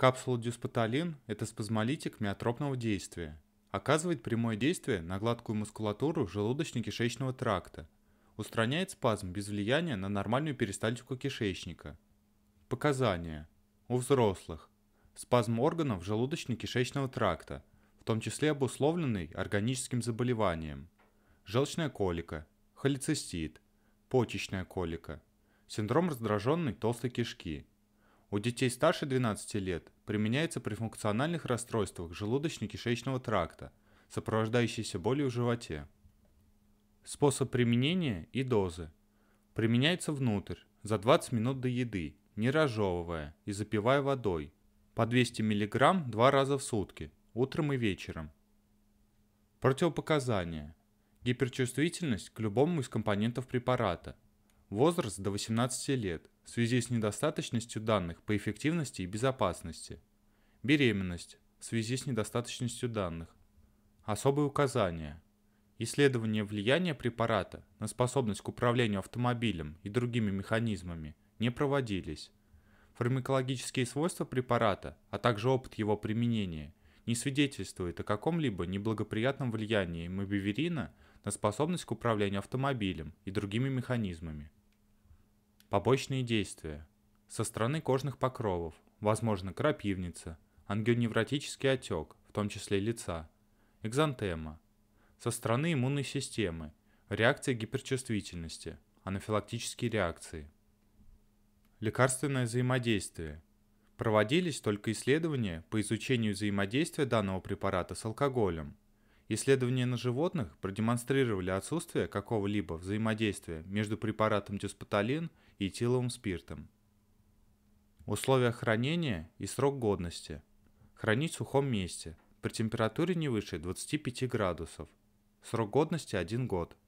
Капсула дюспаталин – это спазмолитик миотропного действия. Оказывает прямое действие на гладкую мускулатуру желудочно-кишечного тракта. Устраняет спазм без влияния на нормальную перистальтику кишечника. Показания. У взрослых. Спазм органов желудочно-кишечного тракта, в том числе обусловленный органическим заболеванием. Желчная колика, холецистит, почечная колика, синдром раздраженной толстой кишки – у детей старше 12 лет применяется при функциональных расстройствах желудочно-кишечного тракта, сопровождающейся болью в животе. Способ применения и дозы. Применяется внутрь, за 20 минут до еды, не разжевывая и запивая водой. По 200 мг два раза в сутки, утром и вечером. Противопоказания. Гиперчувствительность к любому из компонентов препарата – возраст до 18 лет в связи с недостаточностью данных по эффективности и безопасности, беременность в связи с недостаточностью данных, особые указания, исследование влияния препарата на способность к управлению автомобилем и другими механизмами не проводились. Фармакологические свойства препарата, а также опыт его применения не свидетельствует о каком-либо неблагоприятном влиянии мобиверина на способность к управлению автомобилем и другими механизмами. Побочные действия. Со стороны кожных покровов, возможно, крапивница, ангионевротический отек, в том числе лица, экзантема. Со стороны иммунной системы, реакция гиперчувствительности, анафилактические реакции. Лекарственное взаимодействие. Проводились только исследования по изучению взаимодействия данного препарата с алкоголем. Исследования на животных продемонстрировали отсутствие какого-либо взаимодействия между препаратом диспоталин этиловым спиртом. Условия хранения и срок годности. Хранить в сухом месте, при температуре не выше 25 градусов. Срок годности 1 год.